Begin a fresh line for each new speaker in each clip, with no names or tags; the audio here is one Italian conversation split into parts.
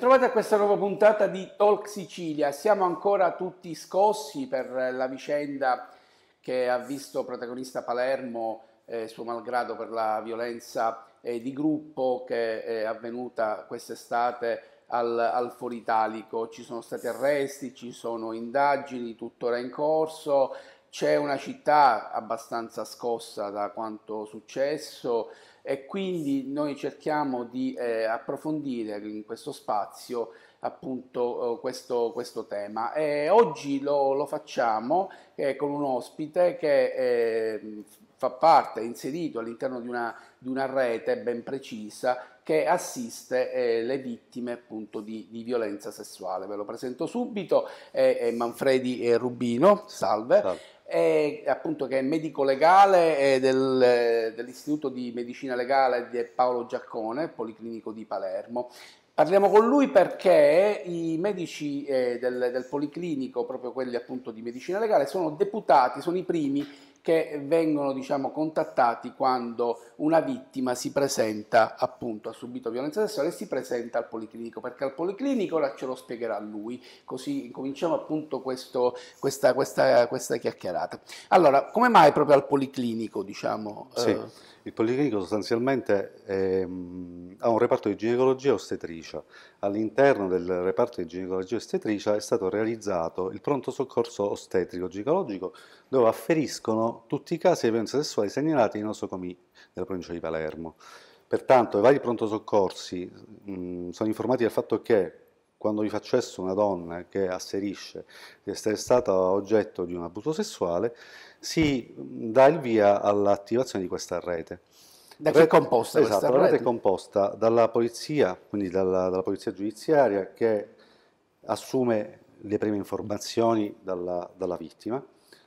Bentrovati a questa nuova puntata di Talk Sicilia. Siamo ancora tutti scossi per la vicenda che ha visto protagonista Palermo, eh, suo malgrado per la violenza eh, di gruppo che è avvenuta quest'estate al, al Italico. Ci sono stati arresti, ci sono indagini tuttora in corso, c'è una città abbastanza scossa da quanto successo e quindi noi cerchiamo di eh, approfondire in questo spazio appunto eh, questo, questo, tema. E oggi lo, lo facciamo eh, con un ospite che ehm, fa parte, è inserito all'interno di una, di una rete ben precisa che assiste eh, le vittime appunto di, di, violenza sessuale. Ve lo presento subito, è, è Manfredi eh, Rubino, salve. salve è appunto che è medico legale del, dell'Istituto di Medicina Legale di Paolo Giaccone, Policlinico di Palermo. Parliamo con lui perché i medici eh, del, del Policlinico, proprio quelli appunto di medicina legale, sono deputati, sono i primi che vengono diciamo, contattati quando una vittima si presenta, appunto, ha subito violenza sessuale e si presenta al policlinico, perché al policlinico ora ce lo spiegherà lui, così cominciamo appunto questo, questa, questa, questa, chiacchierata. Allora, come mai proprio al policlinico, diciamo? Sì. Eh,
il Policlinico sostanzialmente è, ehm, ha un reparto di ginecologia e ostetricia. All'interno del reparto di ginecologia e ostetricia è stato realizzato il pronto soccorso ostetrico ginecologico dove afferiscono tutti i casi di violenza sessuale segnalati in nosocomi della provincia di Palermo. Pertanto i vari pronto soccorsi mh, sono informati del fatto che quando vi fa una donna che asserisce di essere stata oggetto di un abuso sessuale, si dà il via all'attivazione di questa rete. Da chi è composta esatto, questa rete? la rete è composta dalla polizia, quindi dalla, dalla polizia giudiziaria che assume le prime informazioni dalla, dalla vittima,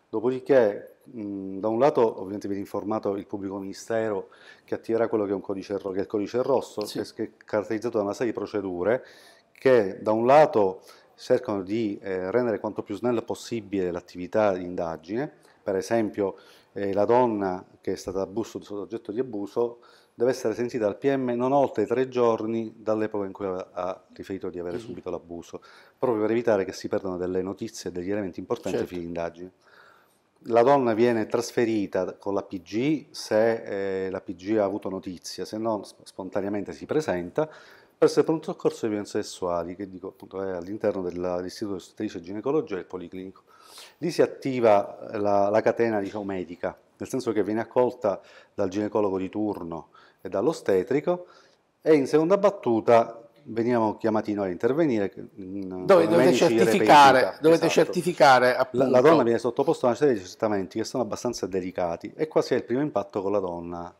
dopodiché mh, da un lato ovviamente viene informato il pubblico ministero che attiverà quello che è, un codice, che è il codice rosso, sì. che è caratterizzato da una serie di procedure che da un lato cercano di eh, rendere quanto più snella possibile l'attività di indagine, per esempio eh, la donna che è stata abuso, soggetto di abuso deve essere sentita dal PM non oltre tre giorni dall'epoca in cui ha riferito di aver mm-hmm. subito l'abuso, proprio per evitare che si perdano delle notizie e degli elementi importanti certo. fini indagini. La donna viene trasferita con la PG se eh, la PG ha avuto notizia, se no spontaneamente si presenta Presso il pronto soccorso di violenze sessuali, che dico appunto è all'interno dell'istituto di ostetricia e ginecologia del Policlinico, lì si attiva la, la catena diciamo, medica, nel senso che viene accolta dal ginecologo di turno e dall'ostetrico e in seconda battuta veniamo chiamati noi a intervenire. Dove dovete certificare, esatto. dovete esatto. certificare
la, la, donna viene
sottoposta a una serie di accertamenti che sono abbastanza delicati e quasi è il primo impatto con la donna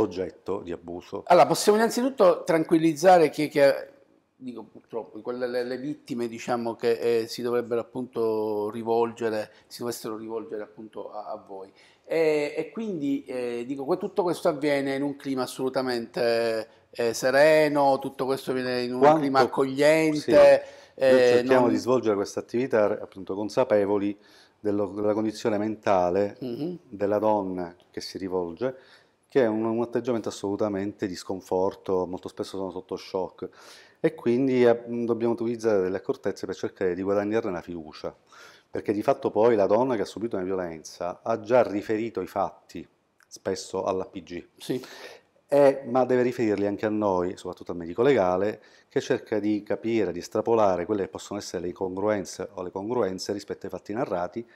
oggetto di abuso?
Allora, possiamo innanzitutto tranquillizzare chi, chi è, dico purtroppo, quelle, le, le vittime diciamo, che eh, si dovrebbero appunto rivolgere, si dovessero rivolgere appunto a, a voi. E, e quindi eh, dico, tutto questo avviene in un clima assolutamente eh, eh sereno, tutto questo avviene in un Quanto, clima accogliente. Sì, eh, cerchiamo non... di
svolgere questa attività appunto consapevoli dello, della condizione mentale mm -hmm. della donna che si rivolge che è un, un atteggiamento assolutamente di sconforto, molto spesso sono sotto shock e quindi eh, dobbiamo utilizzare delle accortezze per cercare di guadagnarne la fiducia, perché di fatto poi la donna che ha subito una violenza ha già riferito i fatti spesso all'APG. Sì. Eh, ma deve riferirli anche a noi, soprattutto al medico legale, che cerca di capire, di estrapolare quelle che possono essere le incongruenze o le congruenze rispetto ai fatti narrati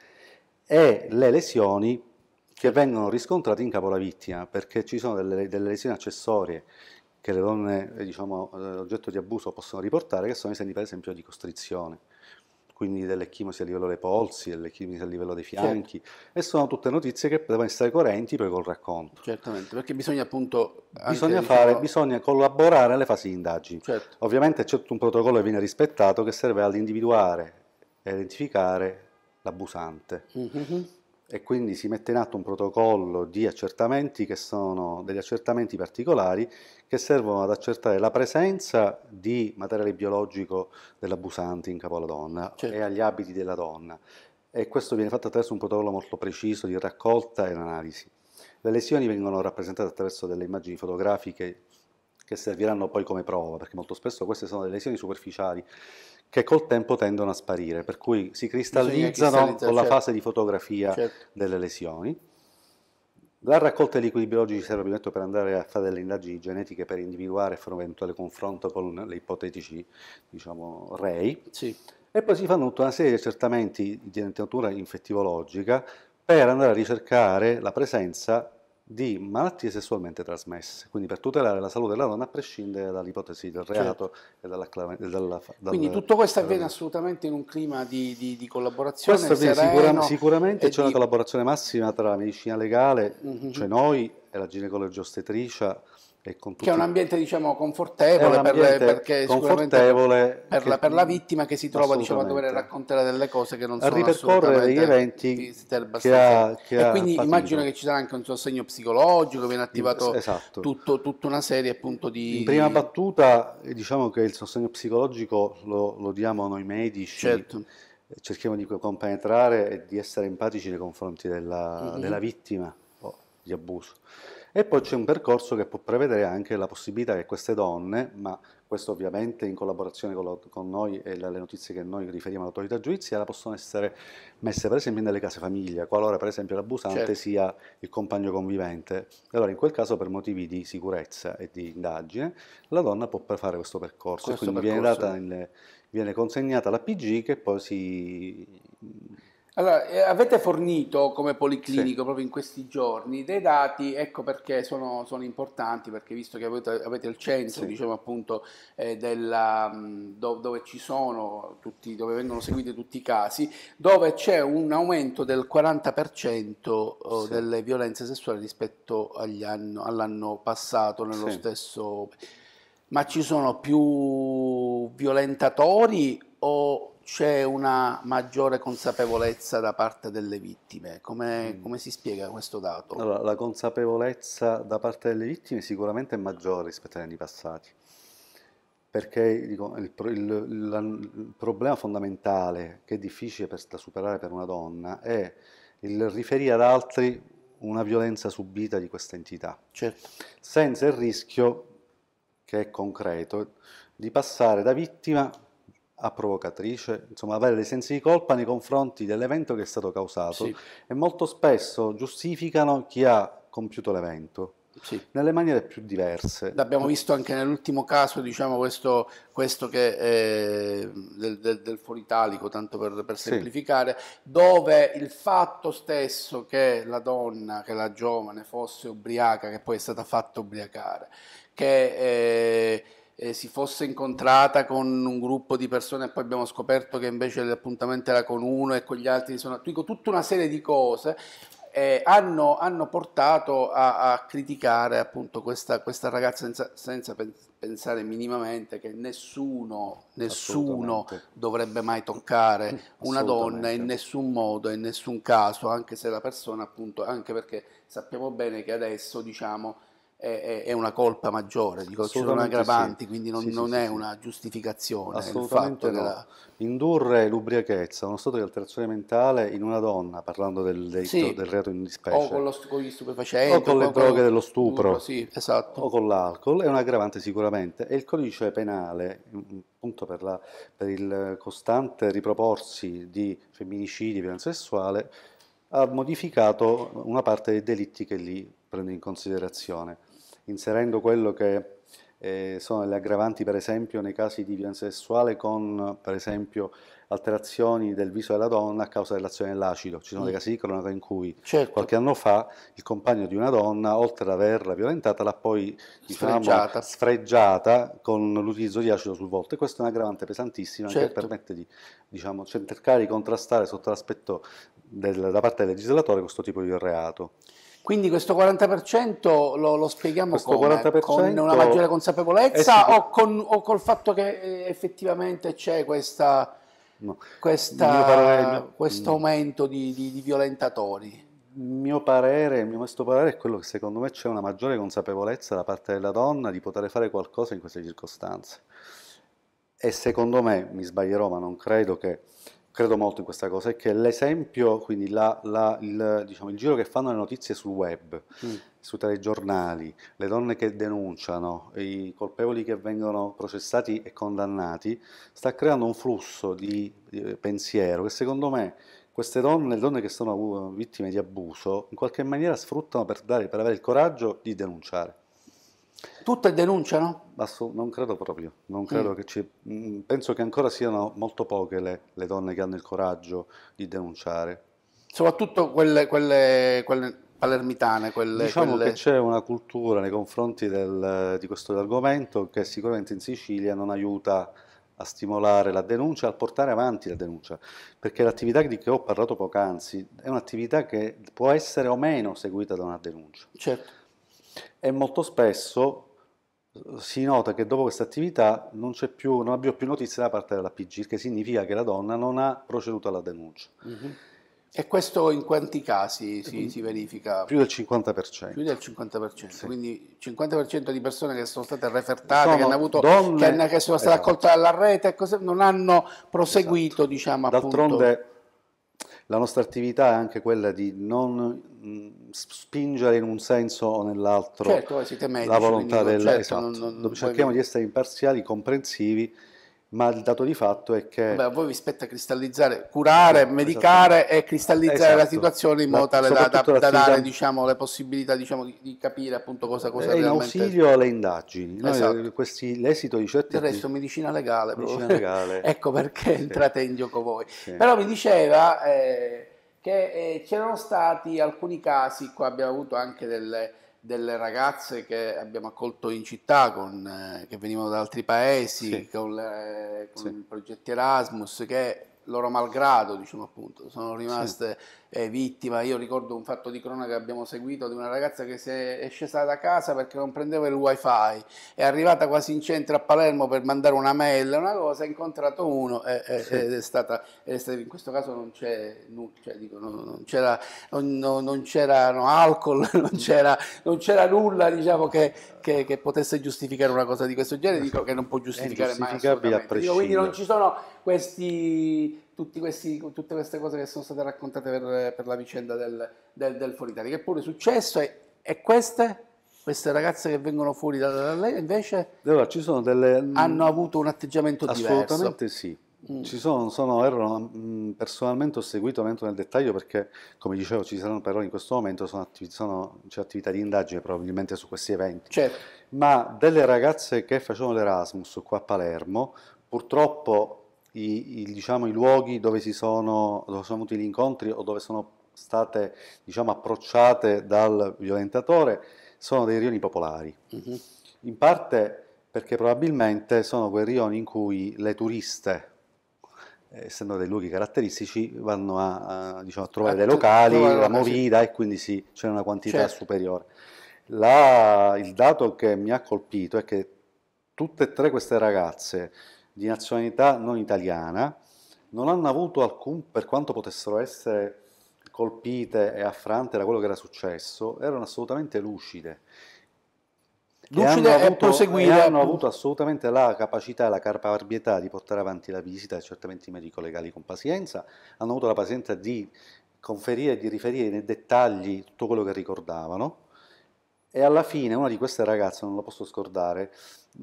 e le lesioni che vengono riscontrati in capo alla vittima, perché ci sono delle, delle lesioni accessorie che le donne eh, diciamo, eh, oggetto di abuso possono riportare, che sono i segni per esempio di costrizione, quindi delle chimosi a livello dei polsi, delle chimosi a livello dei fianchi, certo. e sono tutte notizie che devono essere coerenti poi col racconto.
Certamente, perché bisogna appunto... Bisogna, diciamo fare, diciamo...
bisogna collaborare alle fasi di indagini. Certo. Ovviamente c'è tutto un protocollo che viene rispettato che serve ad individuare e identificare l'abusante. Mm-hmm e quindi si mette in atto un protocollo di accertamenti che sono degli accertamenti particolari che servono ad accertare la presenza di materiale biologico dell'abusante in capo alla donna certo. e agli abiti della donna e questo viene fatto attraverso un protocollo molto preciso di raccolta e analisi. Le lesioni vengono rappresentate attraverso delle immagini fotografiche che serviranno poi come prova, perché molto spesso queste sono delle lesioni superficiali che col tempo tendono a sparire, per cui si cristallizzano con la certo. fase di fotografia certo. delle lesioni. La raccolta di liquidi biologici serve ovviamente per andare a fare delle indagini genetiche per individuare e fare un eventuale confronto con le ipotetici diciamo, rei. Sì. E poi si fanno tutta una serie di accertamenti di natura infettivologica per andare a ricercare la presenza di malattie sessualmente trasmesse, quindi per tutelare la salute della donna a prescindere dall'ipotesi del reato certo. e dalla, dalla, dalla, Quindi tutto questo avviene
assolutamente in un clima di, di, di collaborazione. Questo avviene sicura, sicuramente c'è
di... una collaborazione massima tra la medicina legale, mm -hmm. cioè noi è la ginecologia ostetricia e con tutti... Che è un
ambiente diciamo confortevole, per, perché confortevole per, la, per, la, vittima che si trova diciamo, a dover raccontare delle cose che non a sono ripercorrere degli eventi che ha, che e quindi immagino che ci sarà anche un sostegno psicologico viene attivato esatto. tutto, tutta una serie appunto di... In prima
battuta diciamo che il sostegno psicologico lo, lo diamo noi medici certo cerchiamo di compenetrare e di essere empatici nei confronti della, mm-hmm. della vittima di abuso. E poi c'è un percorso che può prevedere anche la possibilità che queste donne, ma questo ovviamente in collaborazione con, lo, con noi e le notizie che noi riferiamo all'autorità giudiziaria, possono essere messe per esempio nelle case famiglia, qualora per esempio l'abusante certo. sia il compagno convivente. Allora in quel caso per motivi di sicurezza e di indagine la donna può fare questo percorso, questo quindi percorso. Viene, in, viene, consegnata alla PG che poi si
allora, eh, avete fornito come Policlinico sì. proprio in questi giorni dei dati, ecco perché sono, sono importanti, perché visto che avete, avete il centro, sì. diciamo appunto, eh, della, mm, do, dove ci sono, tutti, dove vengono seguiti tutti i casi, dove c'è un aumento del 40% sì. delle violenze sessuali rispetto all'anno passato, nello stesso... Ma ci sono più violentatori o c'è una maggiore consapevolezza da parte delle vittime. Come, mm. come si spiega questo dato?
Allora, la consapevolezza da parte delle vittime sicuramente è maggiore rispetto agli anni passati, perché dico, il, il, la, il, problema fondamentale che è difficile per, da superare per una donna è il riferire ad altri una violenza subita di questa entità, certo. senza il rischio, che è concreto, di passare da vittima a provocatrice, insomma avere dei sensi di colpa nei confronti dell'evento che è stato causato sì. e molto spesso giustificano
chi ha compiuto l'evento. Sì. nelle maniere più diverse. L'abbiamo visto anche nell'ultimo caso, diciamo, questo, questo eh, del, del, del, fuoritalico, tanto per, per semplificare, sì. dove il fatto stesso che la donna, che la giovane fosse ubriaca, che poi è stata fatta ubriacare, che... Eh, eh, si fosse incontrata con un gruppo di persone e poi abbiamo scoperto che invece l'appuntamento era con uno e con gli altri, sono, dico, tutta una serie di cose eh, hanno, hanno, portato a, a criticare appunto questa, questa ragazza senza, senza, pensare minimamente che nessuno, nessuno dovrebbe mai toccare una donna in nessun modo, in nessun caso, anche se la persona appunto, anche perché sappiamo bene che adesso diciamo è, è una colpa maggiore, dico ci sono aggravanti, sì. quindi non, sì, non sì, è una
giustificazione. Assolutamente no. la... Indurre l'ubriachezza, uno stato di alterazione mentale in una donna, parlando del, del, del reato in dispecie. O con,
lo, con gli stupefacenti. O con, con le droghe con... dello stupro.
Esatto. O con l'alcol, è un aggravante sicuramente. E il codice penale, appunto per, la, per il costante riproporsi di femminicidi, violenza sessuale, ha modificato una parte dei delitti che lì prende in considerazione inserendo quello che eh, sono le aggravanti per esempio nei casi di violenza sessuale con per esempio alterazioni del viso della donna a causa dell'azione dell'acido. Ci sono mm. dei casi di cronaca in cui certo. qualche anno fa il compagno di una donna, oltre ad averla violentata, l'ha poi diciamo, sfregiata. con l'utilizzo di acido sul volto e questo è un aggravante pesantissimo certo. che permette di diciamo, cercare di contrastare sotto l'aspetto da parte del legislatore questo tipo di reato.
Quindi questo 40% lo, lo spieghiamo come, con una maggiore consapevolezza sicur- o, con, o, col fatto che eh, effettivamente c'è questa, no. questa, parere, questo aumento di, di, di, violentatori?
Mio parere, il mio modesto parere è quello che secondo me c'è una maggiore consapevolezza da parte della donna di poter fare qualcosa in queste circostanze. E secondo me, mi sbaglierò ma non credo che credo molto in questa cosa, è che l'esempio, quindi la, la, il, diciamo, il, giro che fanno le notizie sul web, mm. sui telegiornali, le donne che denunciano, i colpevoli che vengono processati e condannati, sta creando un flusso di, di eh, pensiero che secondo me queste donne, le donne che sono uh, vittime di abuso, in qualche maniera sfruttano per, dare, per avere il coraggio di denunciare.
Tutte denunciano?
Basso, non credo proprio, non mm. credo mm. che ci, mm, penso che ancora siano molto poche le, le, donne che hanno il coraggio di denunciare.
Soprattutto quelle, quelle, quelle palermitane. Quelle, diciamo quelle... che
c'è una cultura nei confronti del, di questo argomento che sicuramente in Sicilia non aiuta a stimolare la denuncia, a portare avanti la denuncia, perché l'attività di cui ho parlato poc'anzi è un'attività che può essere o meno seguita da una denuncia. Certo e molto spesso eh, si nota che dopo questa attività non, più, non, abbiamo più notizie da parte della PG, che significa che la donna non ha proceduto alla denuncia.
Mm-hmm. E questo in quanti casi si, mm-hmm. si, verifica? Più del 50%. Più del 50%, sì. quindi 50% di persone che sono state refertate, sono che hanno avuto donne, che, hanno, che sono state esatto. accolte dalla rete, non hanno proseguito esatto. diciamo, D'altronde,
la nostra attività è anche quella di non mm, spingere in un senso o nell'altro certo, medici, la volontà del... Certo, esatto. non, non, non cerchiamo puoi... di essere imparziali, comprensivi ma il dato di fatto è che... Beh, a
voi vi spetta cristallizzare, curare, esatto, medicare e cristallizzare esatto. la situazione in modo tale da, da, da dare diciamo, le possibilità diciamo, di, di, capire appunto cosa, cosa è realmente... in
ausilio alle indagini, Noi, esatto. questi,
l'esito di certi... Del resto medicina legale, medicina legale. ecco perché entrate in gioco voi. Sì. Però mi diceva... Eh, che eh, c'erano stati alcuni casi, qua abbiamo avuto anche delle, delle ragazze che abbiamo accolto in città, con, eh, che venivano da altri paesi, sì. con, eh, con sì. progetti Erasmus, che loro malgrado, diciamo appunto, sono rimaste... Sì eh, vittima. Io ricordo un fatto di cronaca che abbiamo seguito di una ragazza che è scesa da casa perché non prendeva il wifi, è arrivata quasi in centro a Palermo per mandare una mail, una cosa, ha incontrato uno eh, eh, ed è stata, è stata, in questo caso non, c'è, non, cioè, dico, non, non c'era, non, c'erano alcol, non c'era, c'era nulla diciamo, che, che, che, potesse giustificare una cosa di questo genere, dico che non può giustificare mai assolutamente. Io, quindi non ci sono questi questi, tutte queste cose che sono state raccontate per, per la vicenda del, del, del Fuori Italia, che pure è successo e, e queste queste ragazze che vengono fuori da lei invece
allora, delle, mm, hanno
avuto un atteggiamento assolutamente diverso.
Assolutamente sì. Mm. Ci sono, sono, erano, mm, personalmente ho seguito non entro nel dettaglio perché, come dicevo, ci saranno però in questo momento sono attiv- sono, c'è attività di indagine probabilmente su questi eventi. Certo. Ma delle ragazze che facevano l'Erasmus qua a Palermo, purtroppo i, i, diciamo, i luoghi dove, sono, dove sono avuti gli incontri o dove sono state diciamo, approcciate dal violentatore sono dei rioni popolari. Mm-hmm. In parte perché probabilmente sono quei rioni in cui le turiste, essendo dei luoghi caratteristici, vanno a, a, diciamo, a trovare dei locali, la movida e quindi sì, c'è una quantità certo. superiore. La, il dato che mi ha colpito è che tutte e tre queste ragazze di nazionalità non italiana, non hanno avuto alcun, per quanto potessero essere colpite e affrante da quello che era successo, erano assolutamente lucide.
Lucide e, avuto, e hanno avuto
assolutamente la capacità e la caparbietà di portare avanti la visita certamente i medico-legali con pazienza, hanno avuto la pazienza di conferire e di riferire nei dettagli tutto quello che ricordavano, e alla fine una di queste ragazze, non la posso scordare,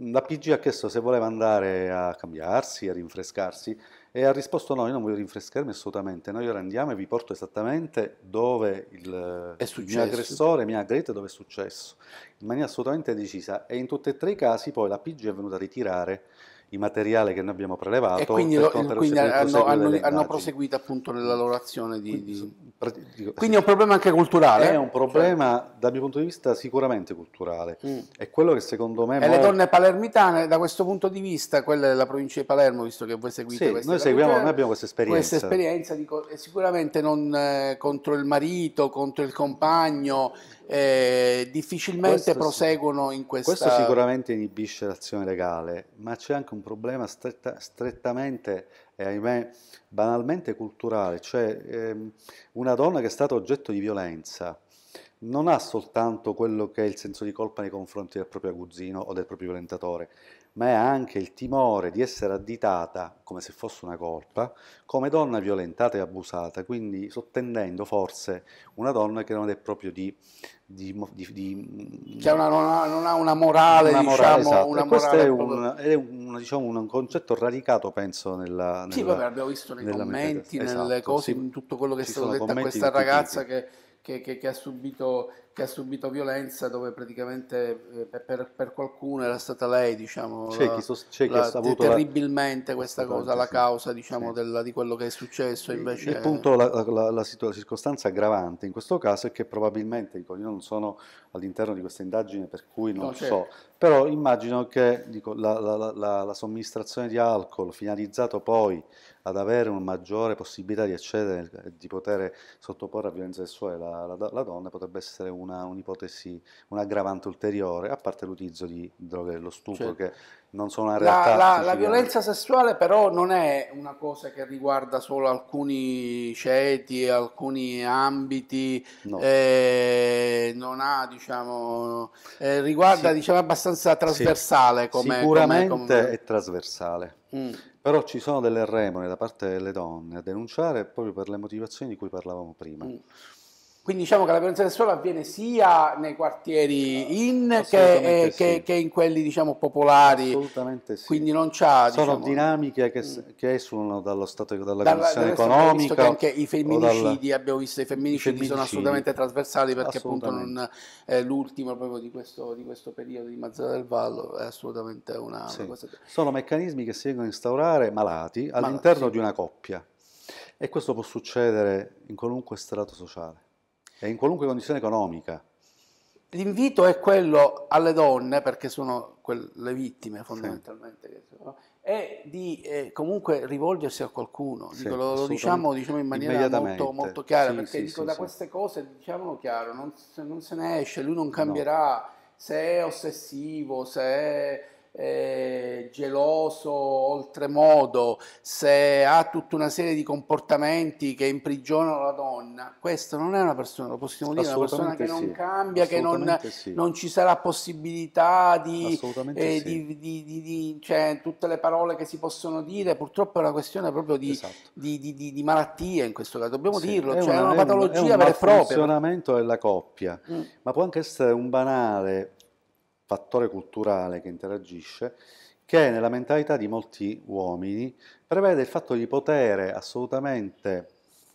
la PG ha chiesto se voleva andare a cambiarsi, a rinfrescarsi e ha risposto no, io non voglio rinfrescarmi assolutamente, noi ora andiamo e vi porto esattamente dove il mio aggressore mi ha aggredito dove è successo, in maniera assolutamente decisa e in tutti e tre i casi poi la PG è venuta a ritirare i materiali che noi abbiamo prelevato e quindi, lo, quindi hanno, hanno, hanno,
proseguito appunto nella loro azione di, di...
Quindi è un problema anche culturale? È un problema, cioè. dal mio punto di vista, sicuramente culturale. Mm. È quello che secondo me... E le donne
palermitane, da questo punto di vista, quelle della provincia di Palermo, visto che voi seguite sì, questa noi, seguiamo, noi abbiamo questa esperienza. Questa esperienza di, sicuramente non eh, contro il marito, contro il compagno, eh, difficilmente questo, proseguono in questa... Questo sicuramente
inibisce l'azione legale, ma c'è anche un problema stretta, strettamente e ahimè banalmente culturale, cioè ehm, una donna che è stata oggetto di violenza non ha soltanto quello che è il senso di colpa nei confronti del proprio aguzzino o del proprio violentatore, ma è anche il timore di essere additata come se fosse una colpa, come donna violentata e abusata, quindi sottendendo forse una donna che non è proprio di... di, di, di mm,
che cioè una, non, ha, non, ha, una morale, una morale diciamo... Esatto. Una morale questo è, un,
è un, diciamo, un, concetto radicato, penso, nella... nella sì, vabbè, abbiamo visto nei commenti, nelle esatto, cose, sì, in tutto quello che è stato detto a questa ragazza
che che, che, che ha subito che ha subito violenza dove praticamente eh, per, per qualcuno era stata lei, diciamo, c'è chi, so, c'è la, ha saputo terribilmente la, questa cosa, la causa diciamo, sì. diciamo, della, di quello che è successo. Invece... Il punto,
la, circostanza aggravante in questo caso è che probabilmente, dico, io non sono all'interno di questa indagine per cui non no, so, certo. però immagino che dico, la somministrazione di alcol finalizzato poi ad avere una maggiore possibilità di accedere, di poter sottoporre a violenza sessuale la, la donna potrebbe essere un una, un'ipotesi, un aggravante ulteriore, a parte l'utilizzo di droghe dello stupro, cioè, che non
sono una realtà. La, la, la, violenza sessuale però non è una cosa che riguarda solo alcuni ceti, alcuni ambiti, no. eh, non ha, diciamo, eh, riguarda sì. diciamo, abbastanza trasversale. Sì. Come, Sicuramente come, come... è
trasversale. Mm. Però ci sono delle remore da parte delle donne a denunciare proprio per le motivazioni di cui parlavamo prima. Mm.
Quindi diciamo che la violenza sessuale avviene sia nei quartieri in che, eh, sì. che, che, in quelli diciamo, popolari. Assolutamente sì. Quindi non c'ha, Sono diciamo, dinamiche che, mm. che, esulano dallo stato, dalla, dalla condizione economica. Visto che anche i femminicidi, dal... abbiamo visto i femminicidi, femminicidi sono assolutamente trasversali perché assolutamente. appunto non, è eh, l'ultimo proprio di questo, di questo, periodo di Mazzara del Vallo è assolutamente una, sì. una
Sono meccanismi che si vengono a instaurare malati all'interno malati, sì. di una coppia e questo può succedere in qualunque strato sociale e in qualunque condizione economica.
L'invito è quello alle donne, perché sono le vittime fondamentalmente, sì. è di eh, comunque rivolgersi a qualcuno. Dico, lo, lo, diciamo, diciamo, in maniera molto, molto chiara, sì, perché dico, da queste cose diciamolo chiaro, non se, non se, ne esce, lui non cambierà no. se è ossessivo, se è eh, geloso oltremodo, se ha tutta una serie di comportamenti che imprigionano la donna, questa non è una persona, lo possiamo dire, una persona che non cambia, che non, sì. non, ci sarà possibilità di, eh, sì. di, di, di cioè, tutte le parole che si possono dire, purtroppo è una questione proprio di, esatto. malattia in questo caso, dobbiamo dirlo, è cioè una, è una patologia vera e propria. Il
funzionamento della coppia, mm. ma può anche essere un banale fattore culturale che interagisce, che nella mentalità di molti uomini prevede il fatto di poter assolutamente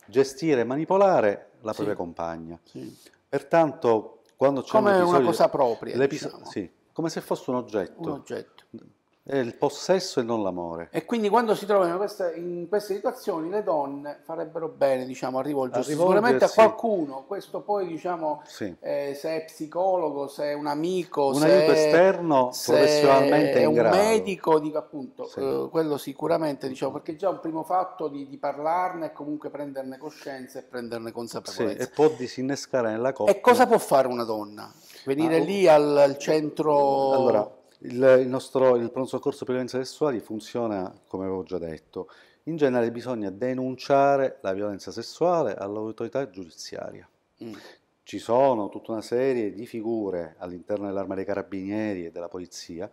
gestire e manipolare la propria sì. compagna. Sì. Pertanto, quando c'è come un episodio, una cosa propria, diciamo. sì, come se fosse un oggetto. Un oggetto. È il possesso e non l'amore.
E quindi quando si trovano in queste, in queste situazioni le donne farebbero bene diciamo, a rivolgersi, sicuramente a qualcuno, questo poi diciamo sì. eh, se è psicologo, se è un amico, un se amico è, esterno se professionalmente è in un grado. medico, dico appunto, sì. eh, quello sicuramente diciamo, perché già un primo fatto di, di, parlarne e comunque prenderne coscienza e prenderne
consapevolezza. Sì, e può disinnescare nella coppia. E cosa può fare una donna? Venire ah,
lì oh. al, al centro... Allora,
il, il, nostro, il pronto soccorso per violenze sessuali funziona, come avevo già detto, in genere bisogna denunciare la violenza sessuale all'autorità giudiziaria. Mm. Ci sono tutta una serie di figure all'interno dell'arma dei carabinieri e della polizia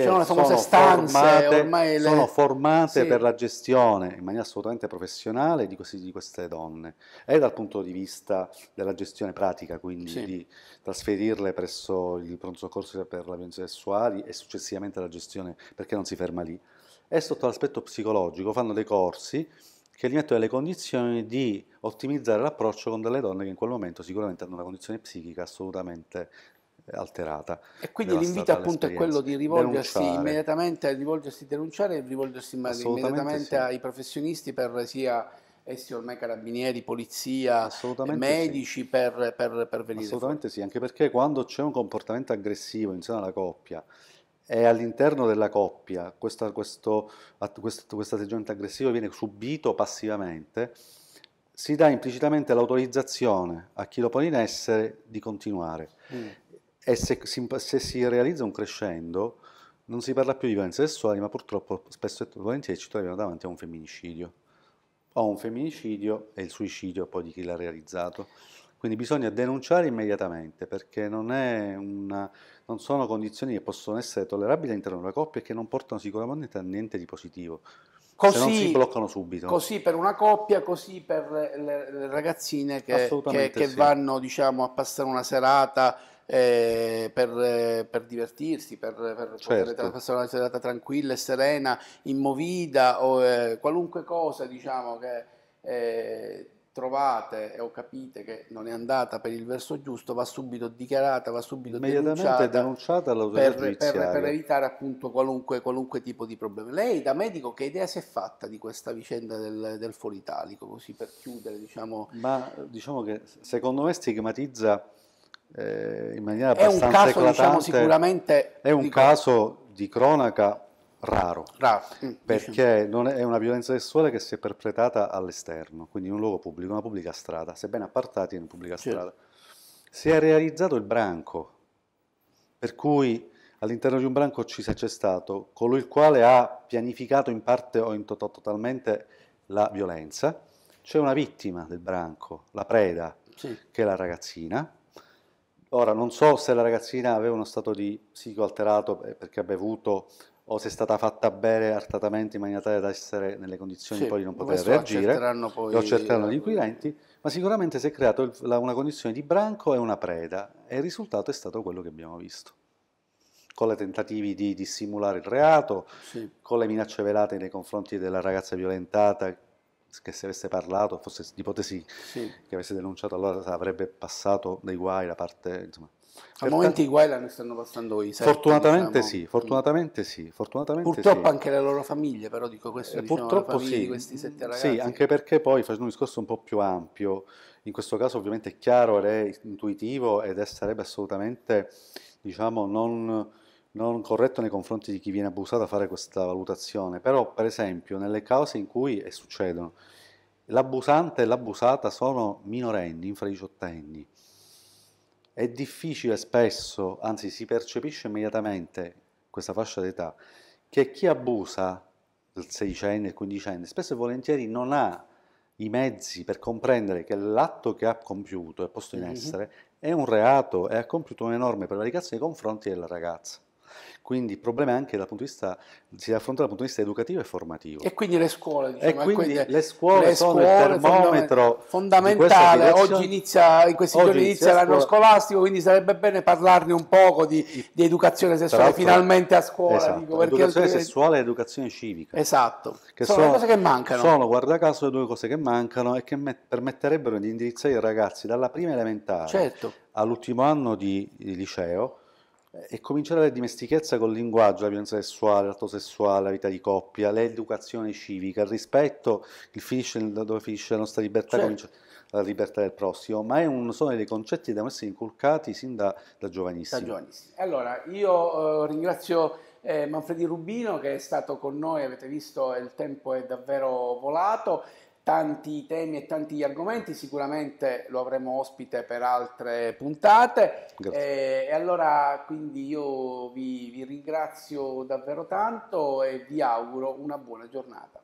che sono, sono stanze, formate, ormai le... sono formate sì. per la gestione in maniera assolutamente professionale di, questi, di, queste donne e dal punto di vista della gestione pratica, quindi sì. di trasferirle presso il pronto soccorso per la violenza sessuale e successivamente la gestione perché non si ferma lì. E sotto l'aspetto psicologico fanno dei corsi che li mettono nelle condizioni di ottimizzare l'approccio con delle donne che in quel momento sicuramente hanno una condizione psichica assolutamente alterata. E quindi l'invito appunto è quello di rivolgersi denunciare.
immediatamente, rivolgersi a denunciare e rivolgersi immediatamente sì. ai professionisti per sia essi ormai carabinieri, polizia, medici sì. per, per, per venire Assolutamente fuori. sì,
anche perché quando c'è un comportamento aggressivo insieme alla coppia e all'interno della coppia questo, questo, questo, questo atteggiamento aggressivo viene subito passivamente, si dà implicitamente l'autorizzazione a chi lo pone in essere di continuare. Mm. E se, se si, realizza un crescendo, non si parla più di violenze sessuali, ma purtroppo spesso e volentieri ci troviamo davanti a un femminicidio. O un femminicidio e il suicidio poi di chi l'ha realizzato. Quindi bisogna denunciare immediatamente perché non, una, non sono condizioni che possono essere tollerabili all'interno di una coppia e che non portano sicuramente a niente di positivo.
Così, se non si bloccano subito. Così per una coppia, così per le, le ragazzine che, che, che sì. vanno diciamo, a passare una serata eh, per, eh, per, divertirsi, per, per certo. poter passare una serata tranquilla e serena, immovida o eh, qualunque cosa diciamo che eh, trovate o capite che non è andata per il verso giusto va subito dichiarata, va subito denunciata,
denunciata per, per, per,
evitare appunto qualunque, qualunque, tipo di problema. Lei da medico che idea si è fatta di questa vicenda del, del fuoritalico, così per chiudere diciamo...
Ma diciamo che secondo me stigmatizza eh, in maniera abbastanza è un caso, diciamo, eclatante. Diciamo, sicuramente, è un dico... caso di cronaca raro, raro. Mm, perché non è, una violenza sessuale che si è perpetrata all'esterno, quindi in un luogo pubblico, una pubblica strada, sebbene appartati in una pubblica certo. strada. Si è realizzato il branco, per cui all'interno di un branco ci c'è stato colui il quale ha pianificato in parte o in to totalmente la violenza, c'è una vittima del branco, la preda, sì. che è la ragazzina, Ora, non so se la ragazzina aveva uno stato di psico eh, perché ha bevuto o se è stata fatta bere artatamente in maniera tale da essere nelle condizioni sì, poi di non poter reagire, lo accerteranno gli eh, inquirenti, ma sicuramente si è creata una condizione di branco e una preda e il risultato è stato quello che abbiamo visto, con le tentativi di dissimulare il reato, sì. con le minacce velate nei confronti della ragazza violentata che se avesse parlato, fosse l'ipotesi sì. che avesse denunciato, allora avrebbe passato dei guai da parte...
Insomma. Al momento i guai ne stanno passando i sette, fortunatamente, diciamo. sì,
fortunatamente sì, fortunatamente Purtroppo sì.
anche le loro famiglie, però dico questo, eh, diciamo, purtroppo sì. di questi sette ragazzi. Sì, anche
perché poi facendo un discorso un po' più ampio, in questo caso ovviamente è chiaro ed è intuitivo ed è, sarebbe assolutamente, diciamo, non non corretto nei confronti di chi viene abusato a fare questa valutazione, però per esempio nelle cause in cui e succedono l'abusante e l'abusata sono minorenni, 18 anni. è difficile spesso, anzi si percepisce immediatamente questa fascia d'età, che chi abusa, il sedicenne, il quindicenne, spesso e volentieri non ha i mezzi per comprendere che l'atto che ha compiuto e posto in essere mm-hmm. è un reato e ha compiuto un'enorme prevaricazione nei confronti della ragazza. Quindi il problema è anche dal punto di vista, si affronta dal punto di vista educativo e formativo. E quindi
le scuole, diciamo, e eh, quindi, quindi le scuole le sono scuole, il termometro fondamentale. Oggi inizia, in questi giorni inizia, l'anno scolastico, quindi sarebbe bene parlarne un poco di, di educazione sessuale finalmente a scuola. Esatto, dico, educazione perché... sessuale
e educazione civica.
Esatto,
che sono, sono cose che mancano. Sono, guarda caso, le due cose che mancano e che permetterebbero di indirizzare i ragazzi dalla prima elementare certo. all'ultimo anno di, di liceo eh, e cominciare ad avere dimestichezza col linguaggio, la violenza sessuale, l'atto sessuale, la vita di coppia, l'educazione civica, il rispetto, il finisce, dove finisce la nostra libertà, certo. comincia la libertà del prossimo, ma un, sono dei concetti che devono essere inculcati sin da, da giovanissimi. Da giovanissimi.
Allora, io eh, ringrazio eh, Manfredi Rubino che è stato con noi, avete visto il tempo è davvero volato tanti temi e tanti argomenti, sicuramente lo avremo ospite per altre puntate. E, eh, e, allora quindi io vi, vi ringrazio davvero tanto e vi auguro una buona giornata.